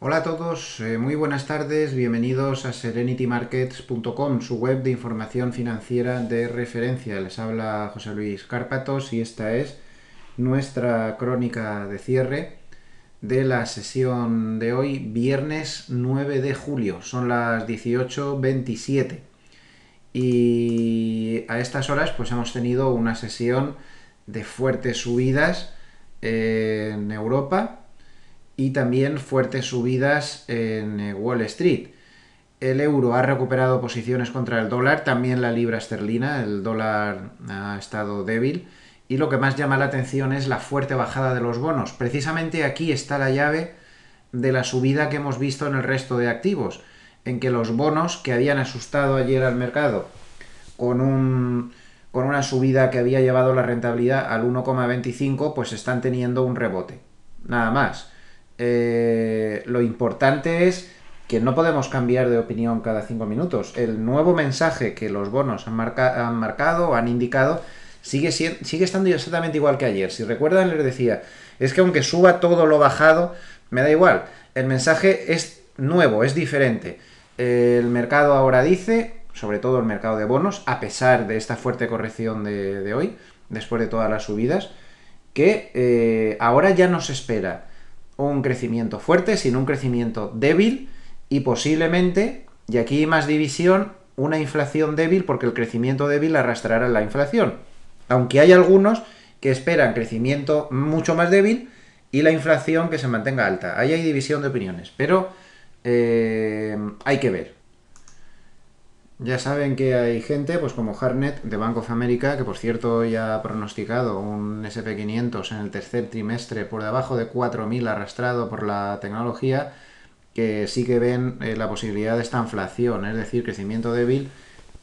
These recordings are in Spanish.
Hola a todos, eh, muy buenas tardes, bienvenidos a serenitymarkets.com, su web de información financiera de referencia. Les habla José Luis Cárpatos y esta es nuestra crónica de cierre de la sesión de hoy, viernes 9 de julio, son las 18.27. Y a estas horas pues hemos tenido una sesión de fuertes subidas en Europa, y también fuertes subidas en eh, Wall Street. El euro ha recuperado posiciones contra el dólar, también la libra esterlina, el dólar ha estado débil y lo que más llama la atención es la fuerte bajada de los bonos. Precisamente aquí está la llave de la subida que hemos visto en el resto de activos, en que los bonos que habían asustado ayer al mercado con, un, con una subida que había llevado la rentabilidad al 1,25, pues están teniendo un rebote. Nada más eh, lo importante es que no podemos cambiar de opinión cada cinco minutos. El nuevo mensaje que los bonos han, marcado, han indicado, sigue, sigue estando exactamente igual que ayer. Si recuerdan, les decía, es que aunque suba todo lo bajado, me da igual. El mensaje es nuevo, es diferente. El mercado ahora dice, sobre todo el mercado de bonos, a pesar de esta fuerte corrección de, hoy, después de todas las subidas, que eh, ahora ya nos espera un crecimiento fuerte, sino un crecimiento débil y posiblemente, y aquí más división, una inflación débil porque el crecimiento débil arrastrará la inflación. Aunque hay algunos que esperan crecimiento mucho más débil y la inflación que se mantenga alta. Ahí hay división de opiniones, pero eh, hay que ver. Ya saben que hay gente, pues como Harnett de Bank of America, que por cierto ya ha pronosticado un SP500 en el tercer trimestre por debajo de 4.000 arrastrado por la tecnología, que sí que ven eh, la posibilidad de esta inflación, es decir, crecimiento débil,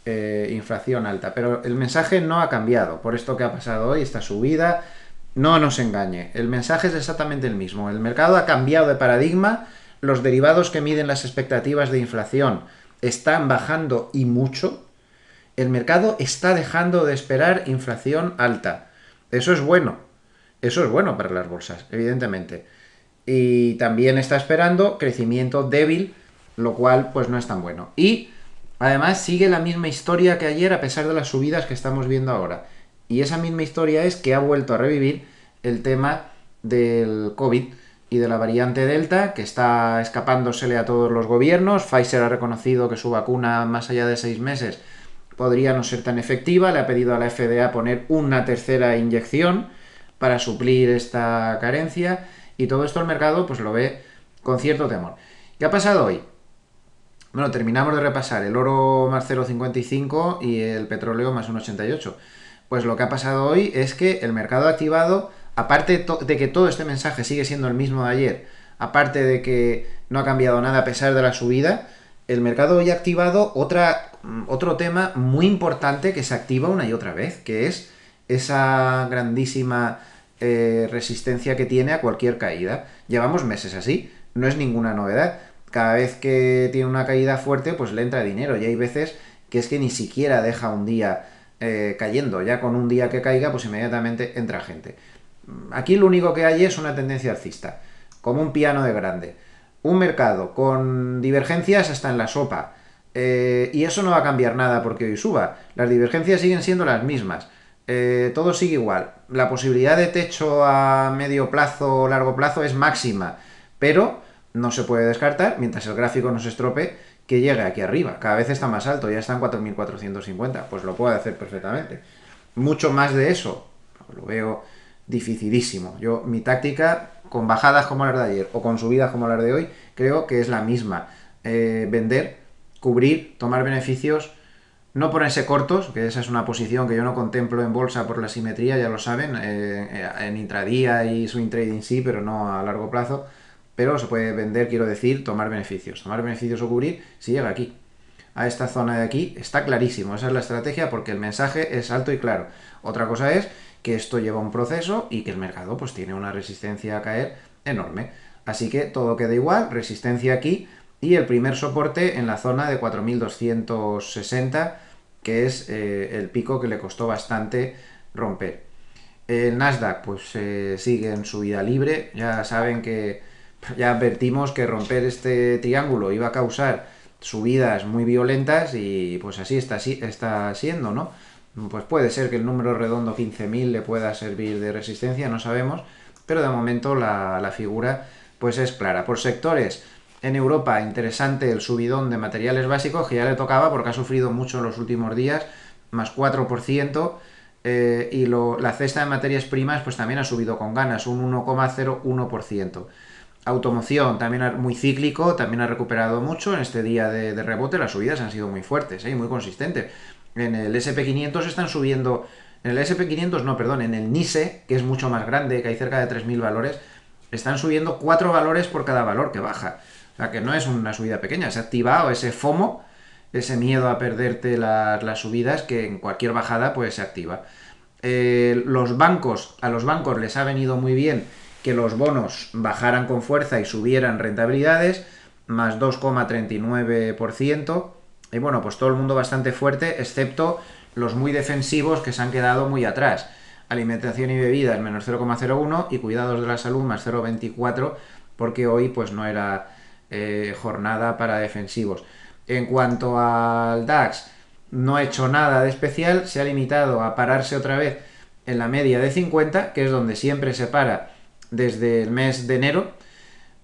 eh, inflación alta. Pero el mensaje no ha cambiado por esto que ha pasado hoy, esta subida. No nos engañe, el mensaje es exactamente el mismo. El mercado ha cambiado de paradigma, los derivados que miden las expectativas de inflación están bajando y mucho, el mercado está dejando de esperar inflación alta. Eso es bueno. Eso es bueno para las bolsas, evidentemente. Y también está esperando crecimiento débil, lo cual pues no es tan bueno. Y además sigue la misma historia que ayer a pesar de las subidas que estamos viendo ahora. Y esa misma historia es que ha vuelto a revivir el tema del COVID de la variante Delta, que está escapándosele a todos los gobiernos. Pfizer ha reconocido que su vacuna, más allá de seis meses, podría no ser tan efectiva. Le ha pedido a la FDA poner una tercera inyección para suplir esta carencia. Y todo esto el mercado pues lo ve con cierto temor. ¿Qué ha pasado hoy? Bueno, terminamos de repasar el oro más 0,55 y el petróleo más 1,88. Pues lo que ha pasado hoy es que el mercado ha activado aparte de, que todo este mensaje sigue siendo el mismo de ayer, aparte de que no ha cambiado nada a pesar de la subida, el mercado hoy ha activado mm, otro tema muy importante que se activa una y otra vez, que es esa grandísima eh, resistencia que tiene a cualquier caída. Llevamos meses así, no es ninguna novedad. Cada vez que tiene una caída fuerte, pues le entra dinero. Y hay veces que es que ni siquiera deja un día eh, cayendo. Ya con un día que caiga, pues inmediatamente entra gente. Aquí lo único que hay es una tendencia alcista, como un piano de grande. Un mercado con divergencias está en la sopa. Eh, y eso no va a cambiar nada porque hoy suba. Las divergencias siguen siendo las mismas. Eh, todo sigue igual. La posibilidad de techo a medio plazo o largo plazo es máxima. Pero no se puede descartar, mientras el gráfico no se estrope, que llegue aquí arriba. Cada vez está más alto, ya está en 4.450. Pues lo puede hacer perfectamente. Mucho más de eso. Lo veo dificilísimo. Yo, mi táctica, con bajadas como las de ayer o con subidas como las de hoy, creo que es la misma. Eh, vender, cubrir, tomar beneficios, no ponerse cortos, que esa es una posición que yo no contemplo en bolsa por la simetría, ya lo saben, eh, eh, en intradía y swing trading sí, pero no a largo plazo. Pero se puede vender, quiero decir, tomar beneficios. Tomar beneficios o cubrir si llega aquí a esta zona de aquí está clarísimo. Esa es la estrategia porque el mensaje es alto y claro. Otra cosa es que esto lleva un proceso y que el mercado pues tiene una resistencia a caer enorme. Así que todo queda igual, resistencia aquí y el primer soporte en la zona de 4260, que es eh, el pico que le costó bastante romper. El Nasdaq pues eh, sigue en subida libre, ya saben que ya advertimos que romper este triángulo iba a causar subidas muy violentas y pues así está, está siendo, ¿no? Pues puede ser que el número redondo 15.000 le pueda servir de resistencia, no sabemos, pero de momento la, figura pues es clara. Por sectores, en Europa, interesante el subidón de materiales básicos, que ya le tocaba porque ha sufrido mucho en los últimos días, más 4%, eh, y lo, la cesta de materias primas pues también ha subido con ganas, un 1,01%. Automoción también muy cíclico, también ha recuperado mucho en este día de, rebote, las subidas han sido muy fuertes ¿eh? y muy consistentes. En el SP500 están subiendo. En el SP500, no, perdón, en el NISE, que es mucho más grande, que hay cerca de 3.000 valores, están subiendo 4 valores por cada valor que baja. O sea que no es una subida pequeña, se ha activado ese FOMO, ese miedo a perderte las subidas que en cualquier bajada pues se activa. Eh, los bancos, a los bancos les ha venido muy bien que los bonos bajaran con fuerza y subieran rentabilidades, más 2,39%. Y bueno, pues todo el mundo bastante fuerte, excepto los muy defensivos que se han quedado muy atrás. Alimentación y bebidas menos 0,01 y cuidados de la salud más 0,24 porque hoy pues no era eh, jornada para defensivos. En cuanto al DAX, no ha hecho nada de especial, se ha limitado a pararse otra vez en la media de 50, que es donde siempre se para desde el mes de enero.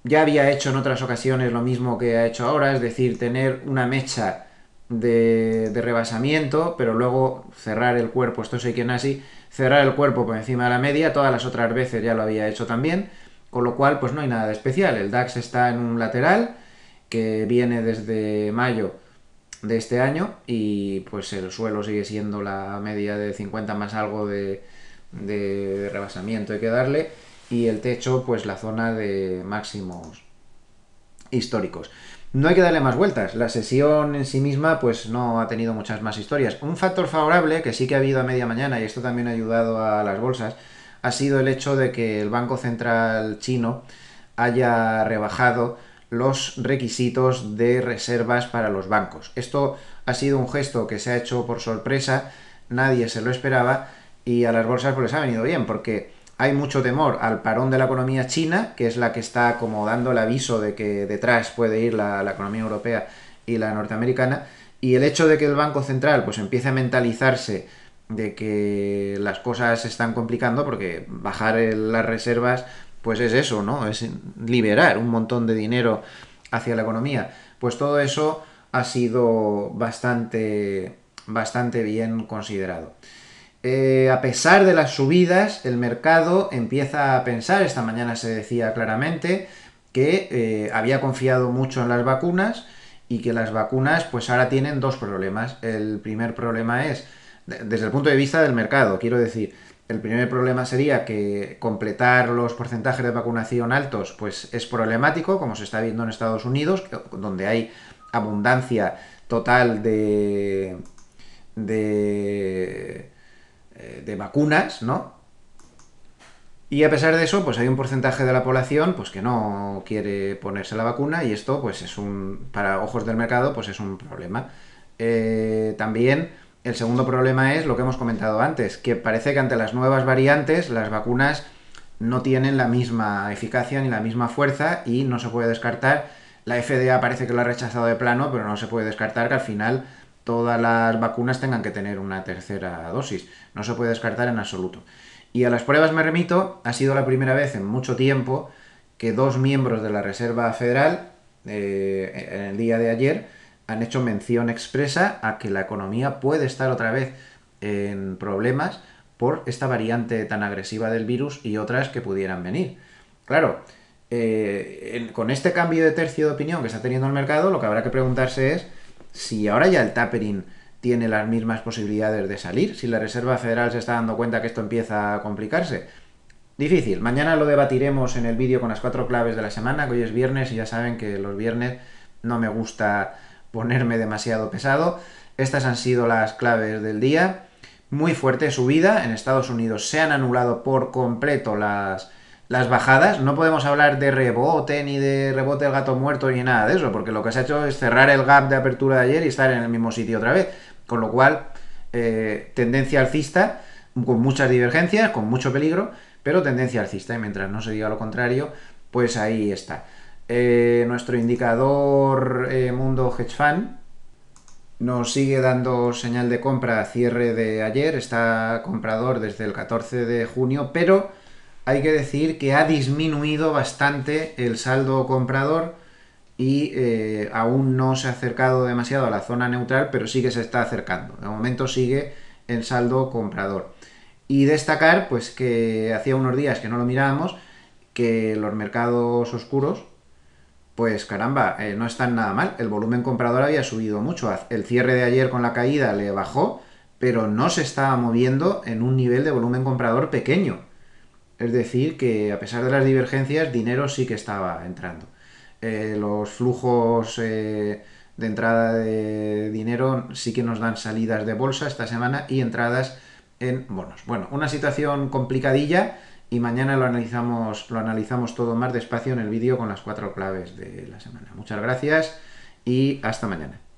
Ya había hecho en otras ocasiones lo mismo que ha hecho ahora, es decir, tener una mecha de, rebasamiento, pero luego cerrar el cuerpo, esto sé quien así, cerrar el cuerpo por encima de la media, todas las otras veces ya lo había hecho también, con lo cual pues no hay nada de especial, el DAX está en un lateral que viene desde mayo de este año y pues el suelo sigue siendo la media de 50 más algo de rebasamiento hay que darle y el techo pues la zona de máximos históricos. No hay que darle más vueltas. La sesión en sí misma, pues no ha tenido muchas más historias. Un factor favorable que sí que ha habido a media mañana, y esto también ha ayudado a las bolsas, ha sido el hecho de que el Banco Central chino haya rebajado los requisitos de reservas para los bancos. Esto ha sido un gesto que se ha hecho por sorpresa, nadie se lo esperaba y a las bolsas pues les ha venido bien porque hay mucho temor al parón de la economía china, que es la que está como dando el aviso de que detrás puede ir la, economía europea y la norteamericana, y el hecho de que el Banco Central pues empiece a mentalizarse de que las cosas se están complicando, porque bajar las reservas pues es eso, ¿no? Es liberar un montón de dinero hacia la economía. Pues todo eso ha sido bastante, bastante bien considerado. Eh, a pesar de las subidas, el mercado empieza a pensar, esta mañana se decía claramente, que eh, había confiado mucho en las vacunas y que las vacunas pues ahora tienen dos problemas. El primer problema es, desde el punto de vista del mercado, quiero decir, el primer problema sería que completar los porcentajes de vacunación altos pues es problemático, como se está viendo en Estados Unidos, donde hay abundancia total de... de eh, de vacunas, ¿no? Y a pesar de eso, pues hay un porcentaje de la población pues que no quiere ponerse la vacuna y esto, pues es un, para ojos del mercado, pues es un problema. Eh, también el segundo problema es lo que hemos comentado antes, que parece que ante las nuevas variantes las vacunas no tienen la misma eficacia ni la misma fuerza y no se puede descartar. La FDA parece que lo ha rechazado de plano, pero no se puede descartar que al final todas las vacunas tengan que tener una tercera dosis. No se puede descartar en absoluto. Y a las pruebas me remito, ha sido la primera vez en mucho tiempo que dos miembros de la Reserva Federal, eh, en el día de ayer, han hecho mención expresa a que la economía puede estar otra vez en problemas por esta variante tan agresiva del virus y otras que pudieran venir. Claro, eh, con este cambio de tercio de opinión que está teniendo el mercado, lo que habrá que preguntarse es si ahora ya el tapering tiene las mismas posibilidades de salir, si la Reserva Federal se está dando cuenta que esto empieza a complicarse. Difícil. Mañana lo debatiremos en el vídeo con las cuatro claves de la semana, que hoy es viernes y ya saben que los viernes no me gusta ponerme demasiado pesado. Estas han sido las claves del día. Muy fuerte subida. En Estados Unidos se han anulado por completo las las bajadas, no podemos hablar de rebote, ni de rebote del gato muerto, ni nada de eso, porque lo que se ha hecho es cerrar el gap de apertura de ayer y estar en el mismo sitio otra vez. Con lo cual, eh, tendencia alcista, con muchas divergencias, con mucho peligro, pero tendencia alcista, y mientras no se diga lo contrario, pues ahí está. Eh, nuestro indicador eh, Mundo Hedge Fund nos sigue dando señal de compra cierre de ayer, está comprador desde el 14 de junio, pero hay que decir que ha disminuido bastante el saldo comprador y eh, aún no se ha acercado demasiado a la zona neutral, pero sí que se está acercando. De momento sigue en saldo comprador. Y destacar, pues que hacía unos días que no lo mirábamos, que los mercados oscuros, pues caramba, eh, no están nada mal. El volumen comprador había subido mucho. El cierre de ayer con la caída le bajó, pero no se estaba moviendo en un nivel de volumen comprador pequeño. Es decir, que a pesar de las divergencias, dinero sí que estaba entrando. Eh, los flujos eh, de entrada de dinero sí que nos dan salidas de bolsa esta semana y entradas en bonos. Bueno, una situación complicadilla y mañana lo analizamos, lo analizamos todo más despacio en el vídeo con las cuatro claves de la semana. Muchas gracias y hasta mañana.